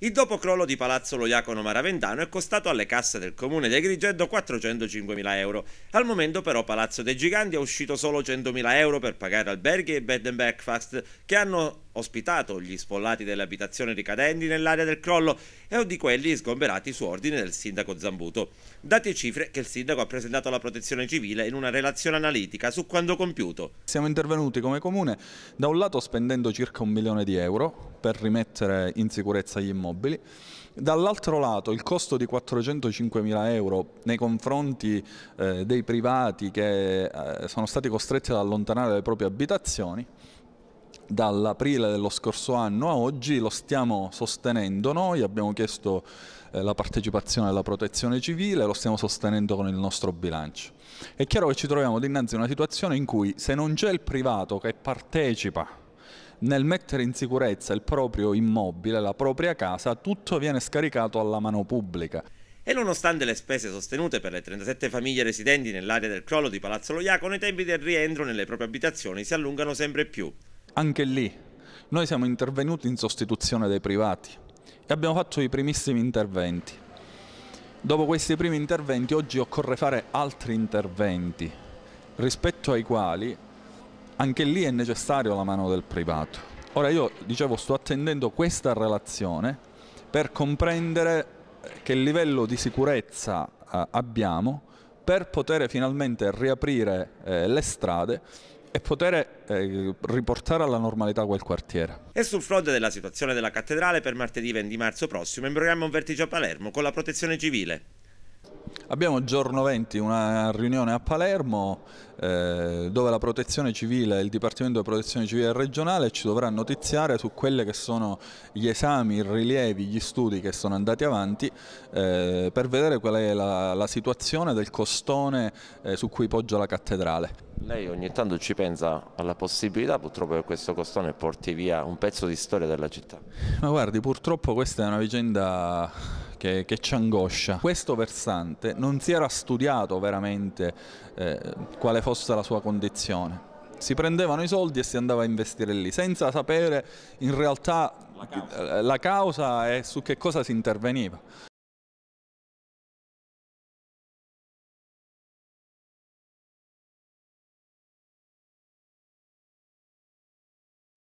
Il dopocrollo di Palazzo Loiacono Maraventano è costato alle casse del comune di Agrigento 405.000 euro. Al momento però Palazzo dei Giganti è uscito solo 100.000 euro per pagare alberghi e bed and breakfast che hanno ospitato gli sfollati delle abitazioni ricadenti nell'area del crollo e o di quelli sgomberati su ordine del sindaco Zambuto. Date cifre che il sindaco ha presentato alla protezione civile in una relazione analitica su quando compiuto. Siamo intervenuti come comune da un lato spendendo circa un milione di euro per rimettere in sicurezza gli immobili, dall'altro lato il costo di 405 mila euro nei confronti eh, dei privati che eh, sono stati costretti ad allontanare le proprie abitazioni dall'aprile dello scorso anno a oggi lo stiamo sostenendo noi, abbiamo chiesto eh, la partecipazione alla protezione civile, lo stiamo sostenendo con il nostro bilancio. È chiaro che ci troviamo dinanzi a una situazione in cui se non c'è il privato che partecipa nel mettere in sicurezza il proprio immobile, la propria casa, tutto viene scaricato alla mano pubblica. E nonostante le spese sostenute per le 37 famiglie residenti nell'area del crollo di Palazzo Loiaco, i tempi del rientro nelle proprie abitazioni si allungano sempre più. Anche lì noi siamo intervenuti in sostituzione dei privati e abbiamo fatto i primissimi interventi. Dopo questi primi interventi oggi occorre fare altri interventi rispetto ai quali anche lì è necessaria la mano del privato. Ora io dicevo sto attendendo questa relazione per comprendere che livello di sicurezza eh, abbiamo per poter finalmente riaprire eh, le strade e poter eh, riportare alla normalità quel quartiere. E sul fronte della situazione della cattedrale per martedì 20 marzo prossimo in programma un vertice a Palermo con la protezione civile. Abbiamo giorno 20 una riunione a Palermo eh, dove la protezione civile, il Dipartimento di Protezione Civile regionale ci dovrà notiziare su quelli che sono gli esami, i rilievi, gli studi che sono andati avanti eh, per vedere qual è la, la situazione del costone eh, su cui poggia la cattedrale. Lei ogni tanto ci pensa alla possibilità purtroppo che questo costone porti via un pezzo di storia della città? Ma guardi, purtroppo questa è una vicenda che, che ci angoscia. Questo versante non si era studiato veramente eh, quale fosse la sua condizione. Si prendevano i soldi e si andava a investire lì, senza sapere in realtà la causa, eh, la causa e su che cosa si interveniva.